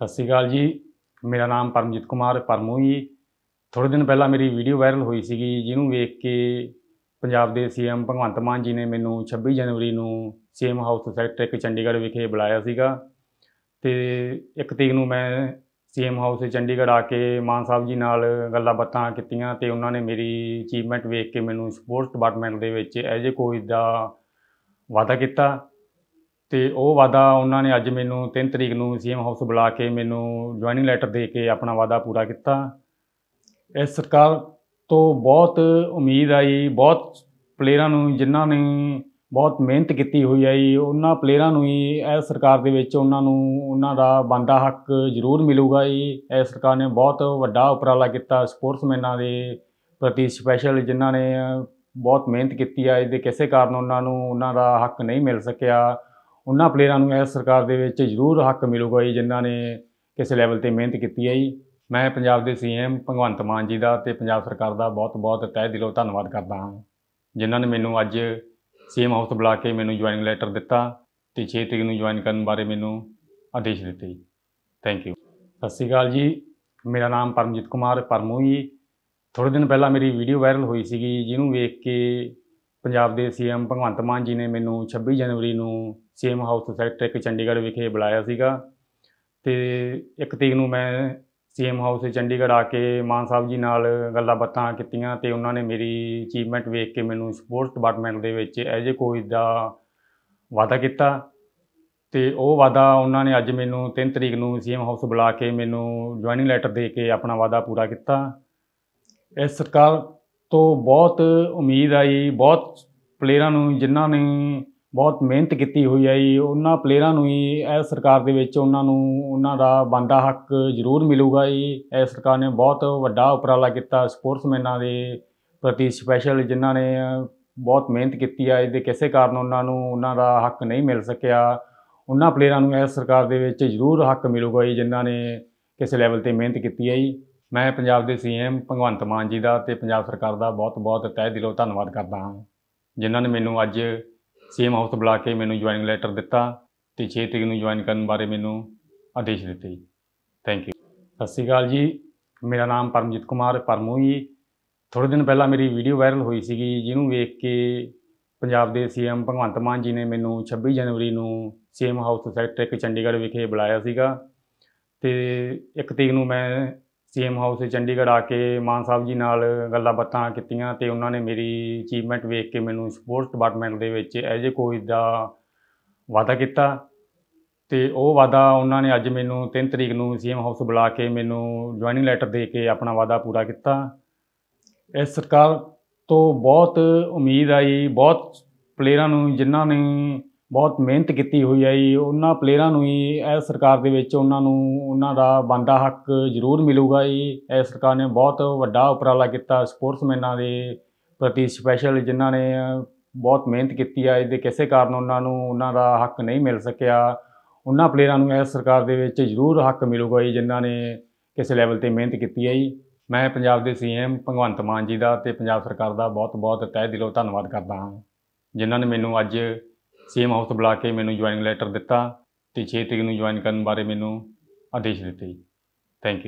ਸਤਿ ਸ੍ਰੀ ਅਕਾਲ ਜੀ ਮੇਰਾ ਨਾਮ ਪਰਮਜੀਤ ਕੁਮਾਰ ਪਰਮੂ ਜੀ ਥੋੜੇ ਦਿਨ ਪਹਿਲਾਂ ਮੇਰੀ ਵੀਡੀਓ ਵਾਇਰਲ ਹੋਈ ਸੀਗੀ ਜਿਹਨੂੰ ਵੇਖ ਕੇ ਪੰਜਾਬ ਦੇ ਸੀਐਮ ਭਗਵੰਤ ਮਾਨ ਜੀ ਨੇ ਮੈਨੂੰ 26 ਜਨਵਰੀ ਨੂੰ ਸੀਐਮ ਹਾਊਸ ਸੈਕਟਰੀ ਚੰਡੀਗੜ੍ਹ ਵਿਖੇ ਬੁਲਾਇਆ ਸੀਗਾ ਤੇ ਇੱਕ ਤਰੀਕ ਨੂੰ ਮੈਂ ਸੀਐਮ ਹਾਊਸ ਚੰਡੀਗੜ੍ਹ ਆ ਕੇ ਮਾਨ ਸਾਹਿਬ ਜੀ ਨਾਲ ਗੱਲਾਂ ਬਾਤਾਂ ਕੀਤੀਆਂ ਤੇ ਉਹਨਾਂ ਨੇ ਮੇਰੀ ਅਚੀਵਮੈਂਟ ਵੇਖ ਕੇ ਮੈਨੂੰ ਸਪੋਰਟ ਡਿਪਾਰਟਮੈਂਟ ਦੇ ਵਿੱਚ ਐਜ ਕੋਈ ਕੋਚ ਦਾ ਵਾਅਦਾ ਕੀਤਾ ਤੇ ਉਹ ਵਾਦਾ ਉਹਨਾਂ ਨੇ ਅੱਜ ਮੈਨੂੰ 3 ਤਰੀਕ ਨੂੰ ਸੀਐਮ ਹਾਊਸ ਬੁਲਾ ਕੇ ਮੈਨੂੰ ਜੁਆਇਨਿੰਗ ਲੈਟਰ ਦੇ ਕੇ ਆਪਣਾ ਵਾਦਾ ਪੂਰਾ ਕੀਤਾ ਇਸ ਸਰਕਾਰ ਤੋਂ ਬਹੁਤ ਉਮੀਦ ਆਈ ਬਹੁਤ ਪਲੇਅਰਾਂ ਨੂੰ ਜਿਨ੍ਹਾਂ ਨੇ ਬਹੁਤ ਮਿਹਨਤ ਕੀਤੀ ਹੋਈ ਹੈ ਜੀ ਉਹਨਾਂ ਪਲੇਅਰਾਂ ਨੂੰ ਹੀ ਇਹ ਸਰਕਾਰ ਦੇ ਵਿੱਚ ਉਹਨਾਂ ਨੂੰ ਉਹਨਾਂ ਦਾ ਬੰਦਾ ਹੱਕ ਜ਼ਰੂਰ ਮਿਲੂਗਾ ਜੀ ਇਹ ਸਰਕਾਰ ਨੇ ਬਹੁਤ ਵੱਡਾ ਉਪਰਾਲਾ ਕੀਤਾ ਸਪੋਰਟਸਮੈਨਾਂ ਦੇ ਪ੍ਰਤੀ ਸਪੈਸ਼ਲ ਜਿਨ੍ਹਾਂ ਨੇ ਬਹੁਤ ਮਿਹਨਤ ਕੀਤੀ ਹੈ ਇਹਦੇ ਕਿਸੇ ਕਾਰਨ ਉਹਨਾਂ ਨੂੰ ਉਹਨਾਂ ਦਾ ਹੱਕ ਨਹੀਂ ਮਿਲ ਸਕਿਆ ਉਹਨਾਂ ਪਲੇਅਰਾਂ ਨੂੰ ਇਸ ਸਰਕਾਰ ਦੇ ਵਿੱਚ ਜ਼ਰੂਰ ਹੱਕ ਮਿਲੂਗਾ ਜੀ ਜਿਨ੍ਹਾਂ ਨੇ ਕਿਸੇ ਲੈਵਲ ਤੇ ਮਿਹਨਤ ਕੀਤੀ ਹੈ ਜੀ ਮੈਂ ਪੰਜਾਬ ਦੇ ਸੀਐਮ ਭਗਵੰਤ ਮਾਨ ਜੀ ਦਾ ਤੇ ਪੰਜਾਬ ਸਰਕਾਰ ਦਾ ਬਹੁਤ-ਬਹੁਤ ਤਹਿ ਦਿਲੋਂ ਧੰਨਵਾਦ ਕਰਦਾ ਹਾਂ ਜਿਨ੍ਹਾਂ ਨੇ ਮੈਨੂੰ ਅੱਜ ਸੀਐਮ ਹਾਊਸ ਬੁਲਾ ਕੇ ਮੈਨੂੰ ਜੁਆਇਨਿੰਗ ਲੈਟਰ ਦਿੱਤਾ ਤੇ 6 ਤਰੀਕ ਨੂੰ ਜੁਆਇਨ ਕਰਨ ਬਾਰੇ ਮੈਨੂੰ ਆਦੇਸ਼ ਦਿੱਤੇ ਜੀ ਥੈਂਕ ਯੂ ਸਤਿ ਸ਼੍ਰੀ ਅਕਾਲ ਜੀ ਮੇਰਾ ਨਾਮ ਪਰਮਜੀਤ ਕੁਮਾਰ ਪਰਮੂ ਜੀ ਥੋੜੇ ਦਿਨ ਪਹਿਲਾਂ ਮੇਰੀ ਵੀਡੀਓ ਵਾਇਰਲ ਹੋਈ ਸੀਗੀ ਜਿਹਨੂੰ ਵੇਖ ਕੇ ਪੰਜਾਬ ਦੇ ਸੀਐਮ ਭਗਵੰਤ ਮਾਨ ਜੀ ਨੇ ਮੈਨੂੰ 26 ਜਨਵਰੀ ਨੂੰ ਸੀਐਮ ਹਾਊਸ ਸੈਕਟਰ 1 ਚੰਡੀਗੜ੍ਹ ਵਿਖੇ ਬੁਲਾਇਆ ਸੀਗਾ ਤੇ 1 ਤਰੀਕ ਨੂੰ ਮੈਂ ਸੀਐਮ ਹਾਊਸ ਚੰਡੀਗੜ੍ਹ ਆ ਕੇ ਮਾਨ ਸਾਹਿਬ ਜੀ ਨਾਲ ਗੱਲਾਂ ਬਾਤਾਂ ਕੀਤੀਆਂ ਤੇ ਉਹਨਾਂ ਨੇ ਮੇਰੀ ਅਚੀਵਮੈਂਟ ਵੇਖ ਕੇ ਮੈਨੂੰ ਸਪੋਰਟਸ ਡਿਪਾਰਟਮੈਂਟ ਦੇ ਵਿੱਚ ਐਜ ਅ ਕੋਚ ਦਾ ਵਾਅਦਾ ਕੀਤਾ ਤੇ ਉਹ ਵਾਅਦਾ ਉਹਨਾਂ ਨੇ ਅੱਜ ਮੈਨੂੰ 3 ਤਰੀਕ ਨੂੰ ਸੀਐਮ ਹਾਊਸ ਬੁਲਾ ਕੇ ਮੈਨੂੰ ਜੁਆਇਨਿੰਗ ਲੈਟਰ ਦੇ ਕੇ ਆਪਣਾ ਵਾਅਦਾ ਪੂਰਾ ਕੀਤਾ ਇਸ ਸਰਕਾਰ ਤੋਂ ਬਹੁਤ ਉਮੀਦ ਆਈ ਬਹੁਤ ਪਲੇਅਰਾਂ ਨੂੰ ਜਿਨ੍ਹਾਂ ਨੇ ਬਹੁਤ ਮਿਹਨਤ ਕੀਤੀ ਹੋਈ ਹੈ ਜੀ ਉਹਨਾਂ ਪਲੇਅਰਾਂ ਨੂੰ ਹੀ ਇਹ ਸਰਕਾਰ ਦੇ ਵਿੱਚ ਉਹਨਾਂ ਨੂੰ ਉਹਨਾਂ ਦਾ ਬੰਦਾ ਹੱਕ ਜ਼ਰੂਰ ਮਿਲੂਗਾ ਜੀ ਇਹ ਸਰਕਾਰ ਨੇ ਬਹੁਤ ਵੱਡਾ ਉਪਰਾਲਾ ਕੀਤਾ ਸਪੋਰਟਸਮੈਨਾਂ ਦੇ ਪ੍ਰਤੀ ਸਪੈਸ਼ਲ ਜਿਨ੍ਹਾਂ ਨੇ ਬਹੁਤ ਮਿਹਨਤ ਕੀਤੀ ਹੈ ਇਹਦੇ ਕਿਸੇ ਕਾਰਨ ਉਹਨਾਂ ਨੂੰ ਉਹਨਾਂ ਦਾ ਹੱਕ ਨਹੀਂ ਮਿਲ ਸਕਿਆ ਉਹਨਾਂ ਪਲੇਅਰਾਂ ਨੂੰ ਇਹ ਸਰਕਾਰ ਦੇ ਵਿੱਚ ਜ਼ਰੂਰ ਹੱਕ ਮਿਲੂਗਾ ਜੀ ਜਿਨ੍ਹਾਂ ਨੇ ਕਿਸੇ ਲੈਵਲ ਤੇ ਮਿਹਨਤ ਕੀਤੀ ਹੈ ਜੀ ਮੈਂ ਪੰਜਾਬ ਦੇ ਸੀਐਮ ਭਗਵੰਤ ਮਾਨ ਜੀ ਦਾ ਤੇ ਪੰਜਾਬ ਸਰਕਾਰ ਦਾ ਬਹੁਤ-ਬਹੁਤ ਤਹਿ ਦਿਲੋਂ ਧੰਨਵਾਦ ਕਰਦਾ ਹਾਂ ਜਿਨ੍ਹਾਂ ਨੇ ਮੈਨੂੰ ਅੱਜ ਸੀਐਮ ਹਾਊਸ ਬੁਲਾ ਕੇ ਮੈਨੂੰ ਜੁਆਇਨਿੰਗ ਲੈਟਰ ਦਿੱਤਾ ਤੇ 6 ਤਰੀਕ ਨੂੰ ਜੁਆਇਨ ਕਰਨ ਬਾਰੇ ਮੈਨੂੰ ਆਦੇਸ਼ ਦਿੱਤੇ ਥੈਂਕ ਯੂ ਸਤਿ ਸ੍ਰੀ ਅਕਾਲ ਜੀ ਮੇਰਾ ਨਾਮ ਪਰਮਜੀਤ ਕੁਮਾਰ ਪਰਮੂ ਜੀ ਥੋੜੇ ਦਿਨ ਪਹਿਲਾਂ ਮੇਰੀ ਵੀਡੀਓ ਵਾਇਰਲ ਹੋਈ ਸੀਗੀ ਜਿਹਨੂੰ ਵੇਖ ਕੇ ਪੰਜਾਬ ਦੇ ਸੀਐਮ ਭਗਵੰਤ ਮਾਨ ਜੀ ਨੇ ਮੈਨੂੰ 26 ਜਨਵਰੀ ਨੂੰ ਸੀਐਮ ਹਾਊਸ ਇੱਕ ਚੰਡੀਗੜ੍ਹ ਵਿਖੇ ਬੁਲਾਇਆ ਸੀਗਾ ਤੇ 1 ਤਰੀਕ ਨੂੰ ਮੈਂ ਸੀਐਮ ਹਾਊਸ ਚੰਡੀਗੜ੍ਹ ਆ ਕੇ ਮਾਨ ਸਾਹਿਬ ਜੀ ਨਾਲ ਗੱਲਾਂ ਬਾਤਾਂ ਕੀਤੀਆਂ ਤੇ ਉਹਨਾਂ ਨੇ ਮੇਰੀ ਅਚੀਵਮੈਂਟ ਵੇਖ ਕੇ ਮੈਨੂੰ ਸਪੋਰਟ ਡਿਪਾਰਟਮੈਂਟ ਦੇ ਵਿੱਚ ਐਜ ਅ ਕੋਚ ਦਾ ਵਾਅਦਾ ਕੀਤਾ ਤੇ ਉਹ ਵਾਅਦਾ ਉਹਨਾਂ ਨੇ ਅੱਜ ਮੈਨੂੰ 3 ਤਰੀਕ ਨੂੰ ਸੀਐਮ ਹਾਊਸ ਬੁਲਾ ਕੇ ਮੈਨੂੰ ਜੁਆਇਨਿੰਗ ਲੈਟਰ ਦੇ ਕੇ ਆਪਣਾ ਵਾਅਦਾ ਪੂਰਾ ਕੀਤਾ ਇਸ ਸਰਕਾਰ ਤੋਂ ਬਹੁਤ ਉਮੀਦ ਆਈ ਬਹੁਤ ਪਲੇਅਰਾਂ ਨੂੰ ਜਿਨ੍ਹਾਂ ਨੇ ਬਹੁਤ ਮਿਹਨਤ ਕੀਤੀ ਹੋਈ ਹੈ ਜੀ ਉਹਨਾਂ ਪਲੇਅਰਾਂ ਨੂੰ ਹੀ ਇਹ ਸਰਕਾਰ ਦੇ ਵਿੱਚ ਉਹਨਾਂ ਨੂੰ ਉਹਨਾਂ ਦਾ ਬੰਦਾ ਹੱਕ ਜ਼ਰੂਰ ਮਿਲੂਗਾ ਜੀ ਇਹ ਸਰਕਾਰ ਨੇ ਬਹੁਤ ਵੱਡਾ ਉਪਰਾਲਾ ਕੀਤਾ ਸਪੋਰਟਸਮੈਨਾਂ ਦੇ ਪ੍ਰਤੀ ਸਪੈਸ਼ਲ ਜਿਨ੍ਹਾਂ ਨੇ ਬਹੁਤ ਮਿਹਨਤ ਕੀਤੀ ਆ ਇਹਦੇ ਕਿਸੇ ਕਾਰਨ ਉਹਨਾਂ ਨੂੰ ਉਹਨਾਂ ਦਾ ਹੱਕ ਨਹੀਂ ਮਿਲ ਸਕਿਆ ਉਹਨਾਂ ਪਲੇਅਰਾਂ ਨੂੰ ਇਹ ਸਰਕਾਰ ਦੇ ਵਿੱਚ ਜ਼ਰੂਰ ਹੱਕ ਮਿਲੂਗਾ ਜੀ ਜਿਨ੍ਹਾਂ ਨੇ ਕਿਸੇ ਲੈਵਲ ਤੇ ਮਿਹਨਤ ਕੀਤੀ ਹੈ ਜੀ ਮੈਂ ਪੰਜਾਬ ਦੇ ਸੀਐਮ ਭਗਵੰਤ ਮਾਨ ਜੀ ਦਾ ਤੇ ਪੰਜਾਬ ਸਰਕਾਰ ਦਾ ਬਹੁਤ ਬਹੁਤ ਤਹਿ ਦਿਲੋਂ ਧੰਨਵਾਦ ਕਰਦਾ ਹਾਂ ਜਿਨ੍ਹਾਂ ਨੇ ਮੈਨੂੰ ਅੱਜ ਸੀਐਮ ਹਾਊਸ ਬੁਲਾ ਕੇ ਮੈਨੂੰ ਜੁਆਇਨਿੰਗ ਲੈਟਰ ਦਿੱਤਾ ਤੇ 6 ਤਰੀਕ ਨੂੰ ਜੁਆਇਨ ਕਰਨ ਬਾਰੇ ਮੈਨੂੰ ਆਦੇਸ਼ ਦਿੱਤੇ ਥੈਂਕ ਯੂ